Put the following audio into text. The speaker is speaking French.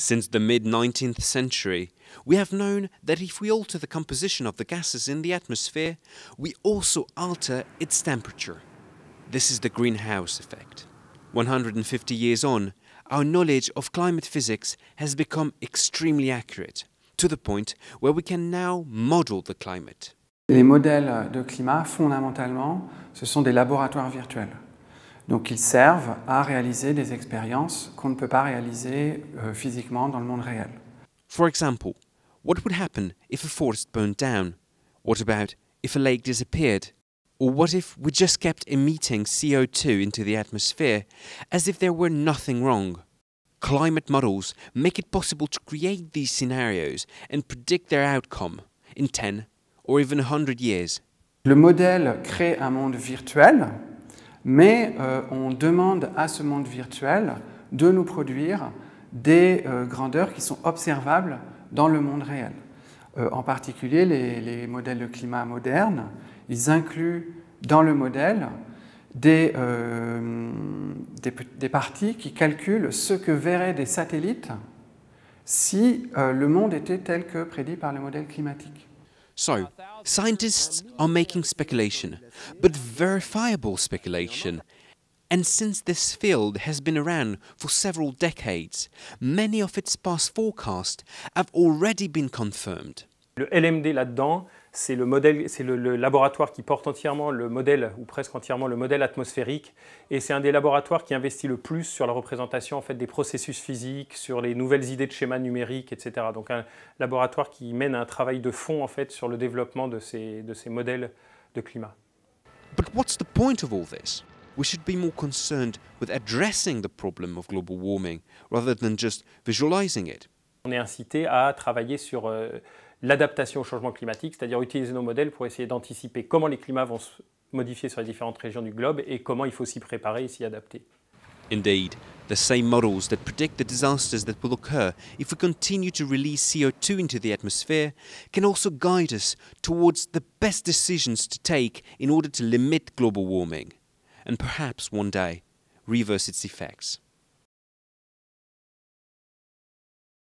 Since the mid 19th century, we have known that if we alter the composition of the gases in the atmosphere, we also alter its temperature. This is the greenhouse effect. 150 years on, our knowledge of climate physics has become extremely accurate, to the point where we can now model the climate. Les modèles de climat, fondamentalement, ce sont des laboratoires virtuels. Donc ils servent à réaliser des expériences qu'on ne peut pas réaliser euh, physiquement dans le monde réel. For example, what would happen if a forest burned down? What about if a lake disappeared? Or what if we just kept emitting CO2 into the atmosphere as if there were nothing wrong? Climate models make it possible to create these scenarios and predict their outcome in 10 or even 100 years. Le modèle crée un monde virtuel mais euh, on demande à ce monde virtuel de nous produire des euh, grandeurs qui sont observables dans le monde réel. Euh, en particulier, les, modèles de climat modernes, ils incluent dans le modèle des, parties qui calculent ce que verraient des satellites si le monde était tel que prédit par le modèle climatique. So, scientists are making speculation, but verifiable speculation. And since this field has been around for several decades, many of its past forecasts have already been confirmed. Le LMD là-dedans, c'est le, c'est le, laboratoire qui porte entièrement le modèle, ou presque entièrement le modèle atmosphérique, et c'est un des laboratoires qui investit le plus sur la représentation en fait, des processus physiques, sur les nouvelles idées de schémas numériques, etc. Donc un laboratoire qui mène un travail de fond en fait, sur le développement de ces, de ces modèles de climat. But what's the point of all this? We should be more concerned with addressing the problem of global warming rather than just visualizing it. On est incité à travailler sur euh, l'adaptation au changement climatique, c'est-à-dire utiliser nos modèles pour essayer d'anticiper comment les climats vont se modifier sur les différentes régions du globe et comment il faut s'y préparer et s'y adapter. Indeed, the same models that predict the disasters that will occur if we continue to release CO2 into the atmosphere can also guide us towards the best decisions to take in order to limit global warming and perhaps one day reverse its effects.